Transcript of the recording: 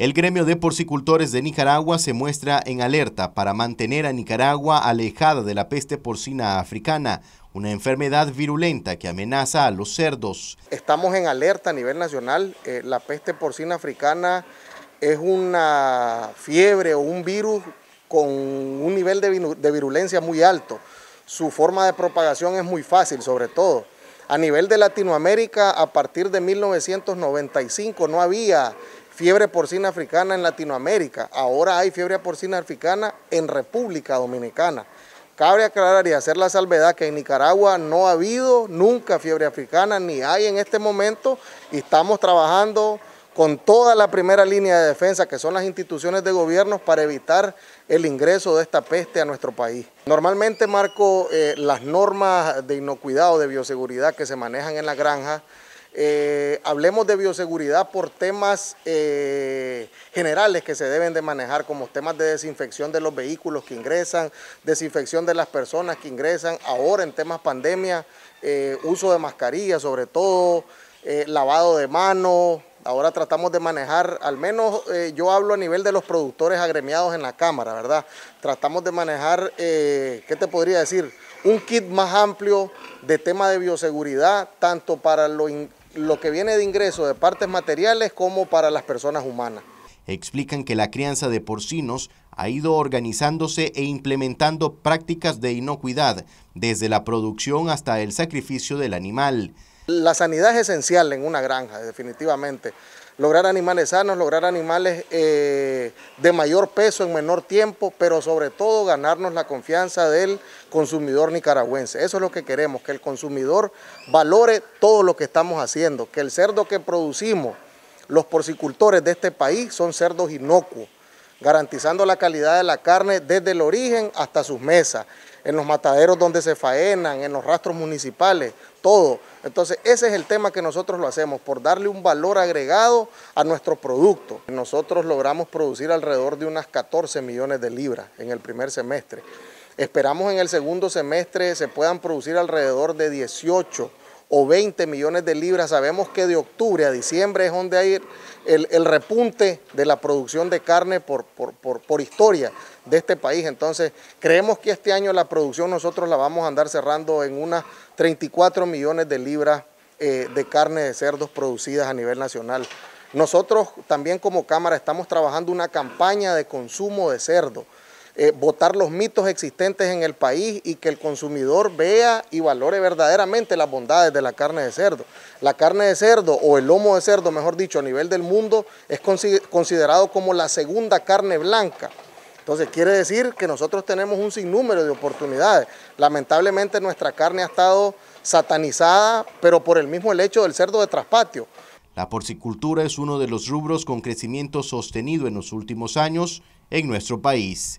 El gremio de porcicultores de Nicaragua se muestra en alerta para mantener a Nicaragua alejada de la peste porcina africana, una enfermedad virulenta que amenaza a los cerdos. Estamos en alerta a nivel nacional. Eh, la peste porcina africana es una fiebre o un virus con un nivel de, de virulencia muy alto. Su forma de propagación es muy fácil, sobre todo. A nivel de Latinoamérica, a partir de 1995 no había fiebre porcina africana en Latinoamérica, ahora hay fiebre porcina africana en República Dominicana. Cabe aclarar y hacer la salvedad que en Nicaragua no ha habido nunca fiebre africana, ni hay en este momento, y estamos trabajando con toda la primera línea de defensa, que son las instituciones de gobierno, para evitar el ingreso de esta peste a nuestro país. Normalmente marco eh, las normas de inocuidad o de bioseguridad que se manejan en la granja, eh, hablemos de bioseguridad por temas eh, generales que se deben de manejar, como temas de desinfección de los vehículos que ingresan, desinfección de las personas que ingresan, ahora en temas pandemia, eh, uso de mascarilla sobre todo, lavado de manos, ahora tratamos de manejar, al menos yo hablo a nivel de los productores agremiados en la Cámara, ¿verdad? Tratamos de manejar, ¿qué te podría decir? Un kit más amplio de temas de bioseguridad, tanto para lo lo que viene de ingreso de partes materiales como para las personas humanas. Explican que la crianza de porcinos ha ido organizándose e implementando prácticas de inocuidad, desde la producción hasta el sacrificio del animal. La sanidad es esencial en una granja, definitivamente lograr animales sanos, lograr animales eh, de mayor peso en menor tiempo, pero sobre todo ganarnos la confianza del consumidor nicaragüense. Eso es lo que queremos, que el consumidor valore todo lo que estamos haciendo, que el cerdo que producimos, los porcicultores de este país son cerdos inocuos, garantizando la calidad de la carne desde el origen hasta sus mesas, en los mataderos donde se faenan, en los rastros municipales, todo entonces ese es el tema que nosotros lo hacemos, por darle un valor agregado a nuestro producto. Nosotros logramos producir alrededor de unas 14 millones de libras en el primer semestre. Esperamos en el segundo semestre se puedan producir alrededor de 18 o 20 millones de libras. Sabemos que de octubre a diciembre es donde hay el, repunte de la producción de carne por, historia de este país. Entonces, creemos que este año la producción nosotros la vamos a andar cerrando en unas 34 millones de libras eh, de carne de cerdos producidas a nivel nacional. Nosotros también como Cámara estamos trabajando una campaña de consumo de cerdo. Eh, votar los mitos existentes en el país y que el consumidor vea y valore verdaderamente las bondades de la carne de cerdo. La carne de cerdo o el lomo de cerdo, mejor dicho, a nivel del mundo, es considerado como la segunda carne blanca. Entonces quiere decir que nosotros tenemos un sinnúmero de oportunidades. Lamentablemente nuestra carne ha estado satanizada, pero por el mismo el hecho del cerdo de traspatio. La porcicultura es uno de los rubros con crecimiento sostenido en los últimos años en nuestro país.